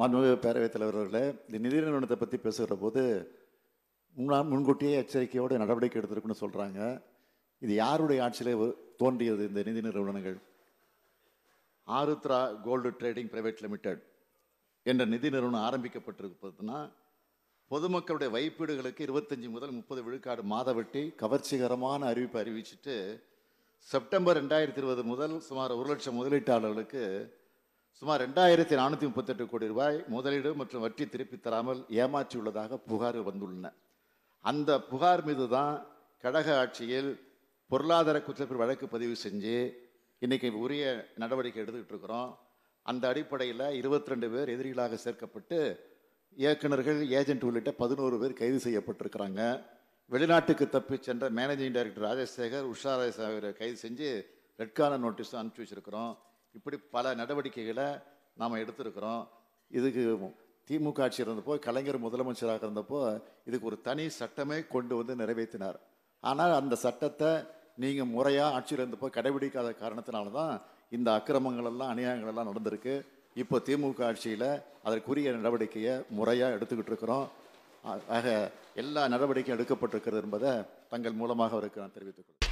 மாண்புமிகு பேரவைத் தலைவர் இந்த நிதி நிறுவனத்தை பற்றி பேசுகிற போது முன்னா முன்கூட்டியே எச்சரிக்கையோடு நடவடிக்கை எடுத்திருக்குன்னு சொல்கிறாங்க இது யாருடைய ஆட்சியிலே தோன்றியது இந்த நிதி நிறுவனங்கள் Aarudhra gold trading private limited என்ற நிதி நிறுவனம் ஆரம்பிக்கப்பட்டிருப்பதுன்னா பொதுமக்களுடைய வைப்பீடுகளுக்கு இருபத்தஞ்சி முதல் முப்பது விழுக்காடு மாதவட்டி கவர்ச்சிகரமான அறிவிப்பு அறிவிச்சுட்டு செப்டம்பர் ரெண்டாயிரத்தி இருபது முதல் சுமார் ஒரு லட்சம் முதலீட்டாளர்களுக்கு சுமார் ரெண்டாயிரத்தி நானூற்றி முப்பத்தெட்டு கோடி ரூபாய் முதலீடு மற்றும் வட்டி திருப்பி தராமல் ஏமாற்றியுள்ளதாக புகார் வந்துள்ளன அந்த புகார் மீது தான் கழக ஆட்சியில் பொருளாதார குற்றப்பிரிவு வழக்கு பதிவு செஞ்சு இன்றைக்கி உரிய நடவடிக்கை எடுத்துக்கிட்டு இருக்கிறோம் அந்த அடிப்படையில் இருபத்தி ரெண்டு பேர் எதிரிகளாக சேர்க்கப்பட்டு இயக்குநர்கள் ஏஜென்ட் உள்ளிட்ட பதினோரு பேர் கைது செய்யப்பட்டிருக்கிறாங்க வெளிநாட்டுக்கு தப்பி சென்ற மேனேஜிங் டைரக்டர் ராஜசேகர் உஷா ராஜசேகர் கைது செஞ்சு ரெட்கான நோட்டீஸும் அனுப்பிச்சி வச்சுருக்கிறோம் இப்படி பல நடவடிக்கைகளை நாம் எடுத்திருக்கிறோம் இதுக்கு திமுக ஆட்சி இருந்தப்போ கலைஞர் முதலமைச்சராக இருந்தப்போ இதுக்கு ஒரு தனி சட்டமே கொண்டு வந்து நிறைவேற்றினார் ஆனால் அந்த சட்டத்தை நீங்கள் முறையாக ஆட்சியில் இருந்தப்போ கடைபிடிக்காத காரணத்தினால தான் இந்த அக்கிரமங்கள் எல்லாம் அநியாயங்கள் எல்லாம் நடந்திருக்கு இப்போ திமுக ஆட்சியில் அதற்குரிய நடவடிக்கையை முறையாக எடுத்துக்கிட்டு இருக்கிறோம் ஆக எல்லா நடவடிக்கையும் எடுக்கப்பட்டிருக்கிறது என்பதை தங்கள் மூலமாக அவருக்கு நான் தெரிவித்துக் கொள்கிறேன்